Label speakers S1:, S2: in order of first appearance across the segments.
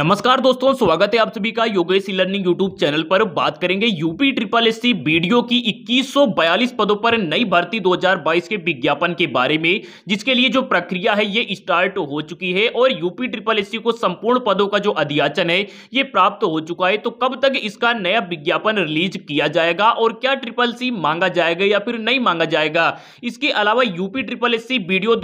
S1: नमस्कार दोस्तों स्वागत है आप सभी का योगेश लर्निंग यूट्यूब चैनल पर बात करेंगे UP triple S C BDO की 2142 पदों पर नई भर्ती 2022 के विज्ञापन के बारे में जिसके लिए जो प्रक्रिया है ये स्टार्ट हो चुकी है और यूपी ट्रिपल एस को संपूर्ण पदों का जो अधियाचन है ये प्राप्त हो चुका है तो कब तक इसका नया विज्ञापन रिलीज किया जाएगा और क्या ट्रिपल सी मांगा जाएगा या फिर नहीं मांगा जाएगा इसके अलावा UP triple S C BDO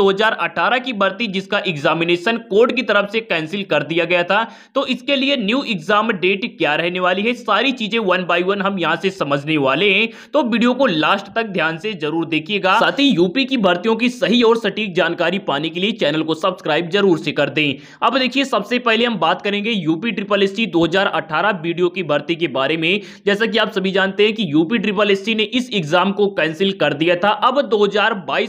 S1: की भर्ती जिसका एग्जामिनेशन कोर्ट की तरफ से कैंसिल कर दिया गया था तो इसके लिए न्यू एग्जाम डेट क्या रहने वाली है सारी चीजें वन बाई वन हम यहाँ से समझने वाले हैं तो वीडियो को लास्ट तक ध्यान से जरूर देखिएगा साथ ही यूपी की भर्तियों की सही और सटीक जानकारी पाने के लिए चैनल को सब्सक्राइब जरूर से कर दें अब देखिए सबसे पहले हम बात करेंगे UP triple S C video की भर्ती के बारे में जैसा कि आप सभी जानते हैं कि यूपी ट्रिपल एस ने इस एग्जाम को कैंसिल कर दिया था अब दो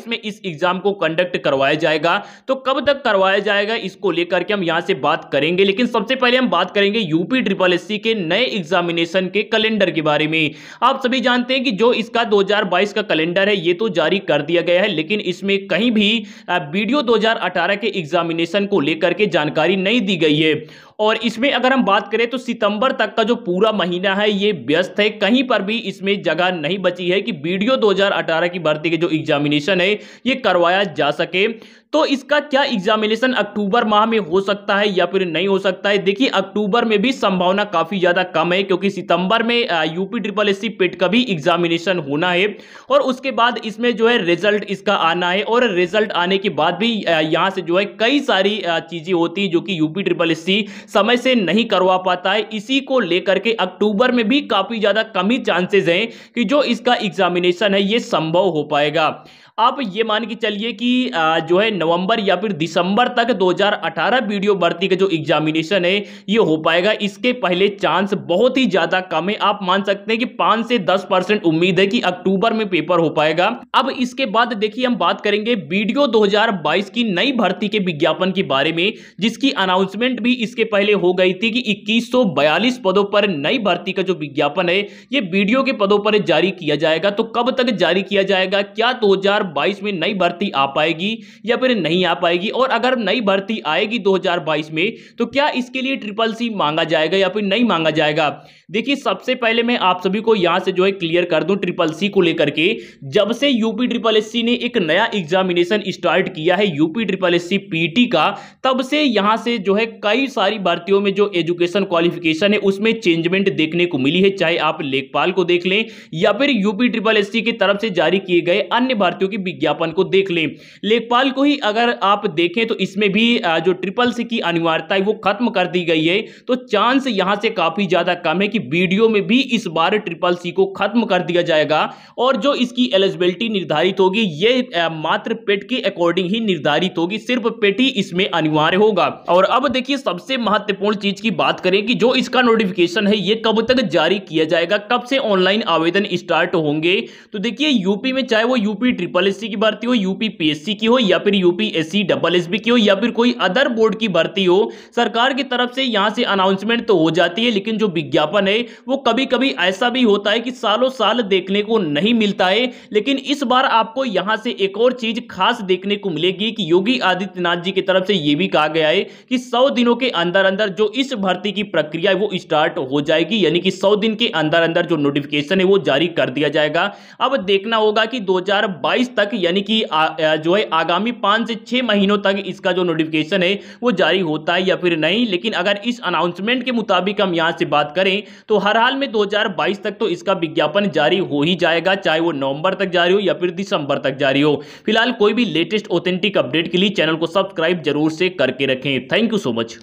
S1: में इस एग्जाम को कंडक्ट करवाया जाएगा तो कब तक करवाया जाएगा इसको लेकर के हम यहां से बात करेंगे लेकिन सब सबसे पहले हम बात करेंगे यूपी ट्रिपल एस के नए एग्जामिनेशन के कैलेंडर के बारे में आप सभी जानते हैं कि जो इसका 2022 का कैलेंडर है ये तो जारी कर दिया गया है लेकिन इसमें कहीं भी वीडियो 2018 के एग्जामिनेशन को लेकर के जानकारी नहीं दी गई है और इसमें अगर हम बात करें तो सितंबर तक का जो पूरा महीना है ये व्यस्त है कहीं पर भी इसमें जगह नहीं बची है कि वीडियो 2018 की भर्ती के जो एग्जामिनेशन है ये करवाया जा सके तो इसका क्या एग्जामिनेशन अक्टूबर माह में हो सकता है या फिर नहीं हो सकता है देखिए अक्टूबर में भी संभावना काफी ज्यादा कम है क्योंकि सितंबर में यूपी ट्रिपल एस पेट का भी एग्जामिनेशन होना है और उसके बाद इसमें जो है रिजल्ट इसका आना है और रिजल्ट आने के बाद भी यहाँ से जो है कई सारी चीजें होती है जो कि यूपी ट्रिपल एस समय से नहीं करवा पाता है इसी को लेकर के अक्टूबर में भी काफ़ी ज़्यादा कमी चांसेस हैं कि जो इसका एग्जामिनेशन है ये संभव हो पाएगा आप ये मान के चलिए कि जो है नवंबर या फिर दिसंबर तक 2018 वीडियो भर्ती का जो एग्जामिनेशन है ये हो पाएगा इसके पहले चांस बहुत ही ज़्यादा कम है आप मान सकते हैं कि पाँच से दस परसेंट उम्मीद है कि अक्टूबर में पेपर हो पाएगा अब इसके बाद देखिए हम बात करेंगे वीडियो 2022 की नई भर्ती के विज्ञापन के बारे में जिसकी अनाउंसमेंट भी इसके पहले हो गई थी कि 2142 पदों पर नई भर्ती का जो विज्ञापन है ये वीडियो के पदों पर जारी किया जाएगा तो कब तक जारी किया जाएगा क्या 2022 में नई भर्ती आ पाएगी या फिर नहीं आ पाएगी और अगर नई भर्ती आएगी 2022 में तो क्या इसके लिए ट्रिपल सी मांगा जाएगा या फिर नहीं मांगा जाएगा देखिए सबसे पहले मैं आप सभी को यहां से जो है क्लियर कर दूं ट्रिपल सी को लेकर के जब से यूपी ट्रिपल एस ने एक नया एग्जामिनेशन स्टार्ट किया है यूपी ट्रिपल एस पीटी का तब से यहां से जो है कई सारी भर्तियों में जो एजुकेशन क्वालिफिकेशन है उसमें चेंजमेंट देखने को मिली है चाहे आप लेखपाल को देख लें या फिर यूपी ट्रिपल एस की तरफ से जारी किए गए अन्य भारतीयों के विज्ञापन को देख लें लेखपाल को ही अगर आप देखें तो इसमें भी जो ट्रिपल सी की अनिवार्यता है वो खत्म कर दी गई है तो चांस यहां से काफी ज्यादा कम है कि वीडियो में भी इस बार ट्रिपल सी को खत्म कर दिया जाएगा और जो इसकी एलिजिबिलिटी निर्धारित होगी ये मात्र पेट के अकॉर्डिंग ही निर्धारित होगी सिर्फ पेट ही इसमें अनिवार्य होगा और अब देखिए सबसे महत्व महत्वपूर्ण चीज की बात करें कि जो इसका नोटिफिकेशन है ये कब तक जारी किया जाएगा कब से ऑनलाइन आवेदन स्टार्ट होंगे तो देखिए यूपी में चाहे वो यूपी ट्रिपल एस की भर्ती हो यूपी पीएससी की हो या फिर यूपी एस डबल एस की हो या फिर कोई अदर बोर्ड की भर्ती हो सरकार की तरफ से यहाँ से अनाउंसमेंट तो हो जाती है लेकिन जो विज्ञापन है वो कभी कभी ऐसा भी होता है कि सालों साल देखने को नहीं मिलता है लेकिन इस बार आपको यहां से एक और चीज खास देखने को मिलेगी कि योगी आदित्यनाथ जी की तरफ से यह भी कहा गया है कि सौ दिनों के अंदर अंदर अंदर जो इस भर्ती की प्रक्रिया है वो स्टार्ट हो जाएगी यानी कि सौ दिन के अंदर अंदर जो नोटिफिकेशन है वो जारी कर दिया जाएगा अब देखना होगा कि 2022 तक यानी कि जो है आगामी पांच से छह महीनों तक इसका जो नोटिफिकेशन है वो जारी होता है या फिर नहीं लेकिन अगर इस अनाउंसमेंट के मुताबिक हम यहाँ से बात करें तो हर हाल में 2022 तक तो इसका विज्ञापन जारी हो ही जाएगा चाहे वो नवंबर तक जारी हो या फिर दिसंबर तक जारी हो फिलहाल कोई भी लेटेस्ट ऑथेंटिक अपडेट के लिए चैनल को सब्सक्राइब जरूर से करके रखें थैंक यू सो मच